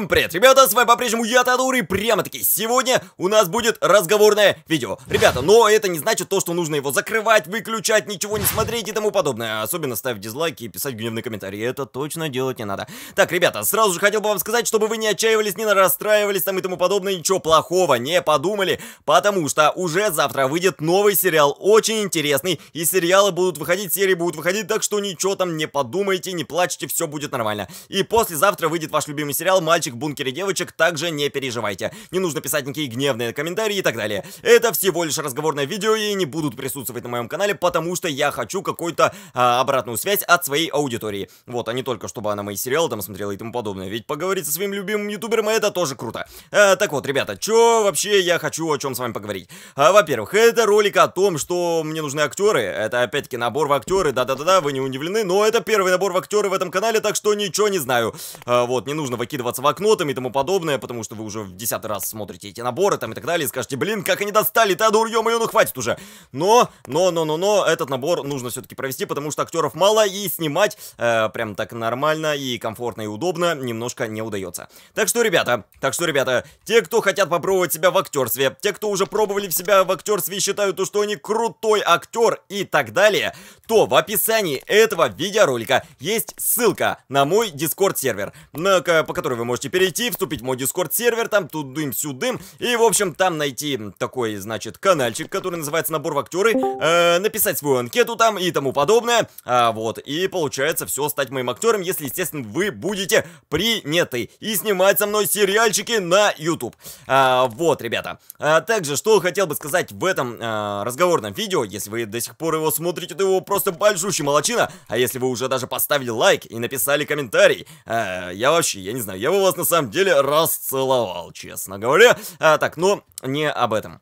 Всем привет, ребята, с вами по-прежнему я, Тадур, и прямо-таки сегодня у нас будет разговорное видео. Ребята, но это не значит то, что нужно его закрывать, выключать, ничего не смотреть и тому подобное. Особенно ставить дизлайки и писать гневные комментарии, это точно делать не надо. Так, ребята, сразу же хотел бы вам сказать, чтобы вы не отчаивались, не расстраивались там и тому подобное, ничего плохого не подумали, потому что уже завтра выйдет новый сериал, очень интересный, и сериалы будут выходить, серии будут выходить, так что ничего там не подумайте, не плачьте, все будет нормально. И послезавтра выйдет ваш любимый сериал «Мальчик живущих в бункере девочек, также не переживайте. Не нужно писать никакие гневные комментарии и так далее. Это всего лишь разговорное видео и не будут присутствовать на моем канале, потому что я хочу какую-то а, обратную связь от своей аудитории. Вот, а не только чтобы она мои сериалы там смотрела и тому подобное. Ведь поговорить со своим любимым ютубером это тоже круто. А, так вот, ребята, чё вообще я хочу о чем с вами поговорить? А, Во-первых, это ролик о том, что мне нужны актеры. Это опять-таки набор в актеры. Да-да-да-да, вы не удивлены, но это первый набор в актеры в этом канале, так что ничего не знаю. А, вот, не нужно выкидываться в актеры блокнотами и тому подобное, потому что вы уже в десятый раз смотрите эти наборы там и так далее, и скажете, блин, как они достали, ты дур, ё ну хватит уже. Но, но, но, но, но, этот набор нужно все-таки провести, потому что актеров мало, и снимать э, прям так нормально и комфортно и удобно немножко не удается. Так что, ребята, так что, ребята, те, кто хотят попробовать себя в актерстве, те, кто уже пробовали в себя в актерстве и считают, что они крутой актер и так далее, то в описании этого видеоролика есть ссылка на мой дискорд сервер, на, по которой вы можете перейти, вступить в мой дискорд-сервер, там тудым сюдым и, в общем, там найти такой, значит, каналчик, который называется «Набор в актеры», э, написать свою анкету там и тому подобное, а, вот, и получается все стать моим актером, если, естественно, вы будете приняты и снимать со мной сериальчики на YouTube. А, вот, ребята. А, также, что хотел бы сказать в этом а, разговорном видео, если вы до сих пор его смотрите, то его просто большущий молочина, а если вы уже даже поставили лайк и написали комментарий, а, я вообще, я не знаю, я бы вас на самом деле расцеловал, честно говоря. А, так, но ну, не об этом.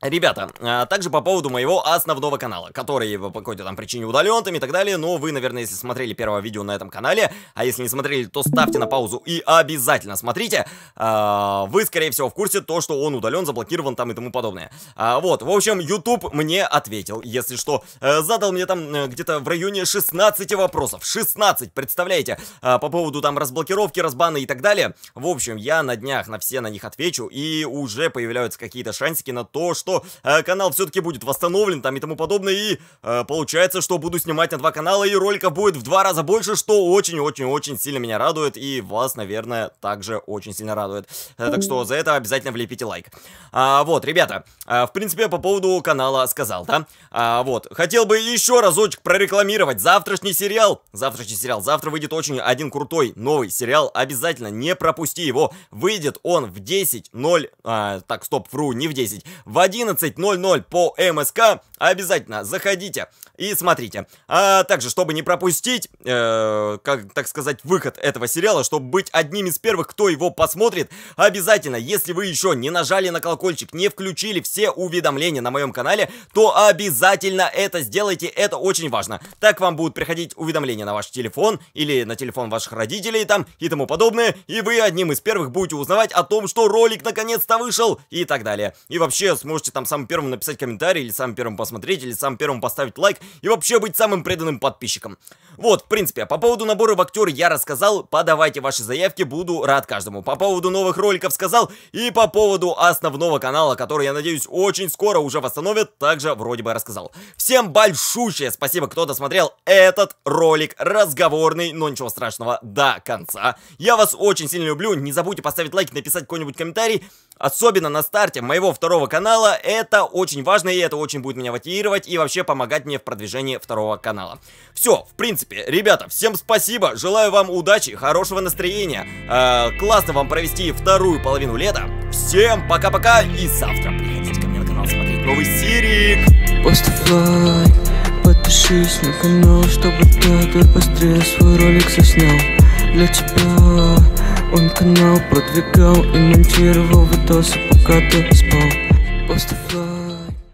Ребята, а, также по поводу моего основного канала, который по какой-то там причине удален там и так далее, но вы, наверное, если смотрели первое видео на этом канале, а если не смотрели, то ставьте на паузу и обязательно смотрите, а, вы, скорее всего, в курсе то, что он удален, заблокирован там и тому подобное. А, вот, в общем, YouTube мне ответил, если что, э, задал мне там э, где-то в районе 16 вопросов, 16, представляете, по поводу там разблокировки, разбана и так далее. В общем, я на днях на все на них отвечу и уже появляются какие-то шансики на то, что что э, канал все-таки будет восстановлен там и тому подобное. И э, получается, что буду снимать на два канала, и роликов будет в два раза больше, что очень-очень-очень сильно меня радует. И вас, наверное, также очень сильно радует. Э, так что за это обязательно влепите лайк. А, вот, ребята, э, в принципе, по поводу канала сказал, да? А, вот, хотел бы еще разочек прорекламировать завтрашний сериал. Завтрашний сериал. Завтра выйдет очень один крутой новый сериал. Обязательно не пропусти его. Выйдет он в 10.0... Э, а, так, стоп, вру, не в 10. В 11 11.00 по МСК. Обязательно заходите и смотрите. А также, чтобы не пропустить, э, как, так сказать, выход этого сериала, чтобы быть одним из первых, кто его посмотрит, обязательно, если вы еще не нажали на колокольчик, не включили все уведомления на моем канале, то обязательно это сделайте, это очень важно. Так вам будут приходить уведомления на ваш телефон или на телефон ваших родителей там и тому подобное, и вы одним из первых будете узнавать о том, что ролик наконец-то вышел и так далее. И вообще сможете можете там самым первым написать комментарий, или самым первым посмотреть, или самым первым поставить лайк, и вообще быть самым преданным подписчиком. Вот, в принципе, по поводу набора в актеры я рассказал, подавайте ваши заявки, буду рад каждому. По поводу новых роликов сказал, и по поводу основного канала, который, я надеюсь, очень скоро уже восстановят, также вроде бы рассказал. Всем большущее спасибо, кто досмотрел этот ролик, разговорный, но ничего страшного, до конца. Я вас очень сильно люблю, не забудьте поставить лайк, написать какой-нибудь комментарий, особенно на старте моего второго канала, это очень важно, и это очень будет меня мотивировать и вообще помогать мне в продвижении второго канала. Все, в принципе, ребята, всем спасибо, желаю вам удачи, хорошего настроения, э, классно вам провести вторую половину лета. Всем пока-пока и завтра приходите ко мне на канал смотреть новый серик. подпишись на канал, чтобы ты быстрее свой ролик заснял для тебя. Он канал продвигал и монтировал видосы, пока ты спал После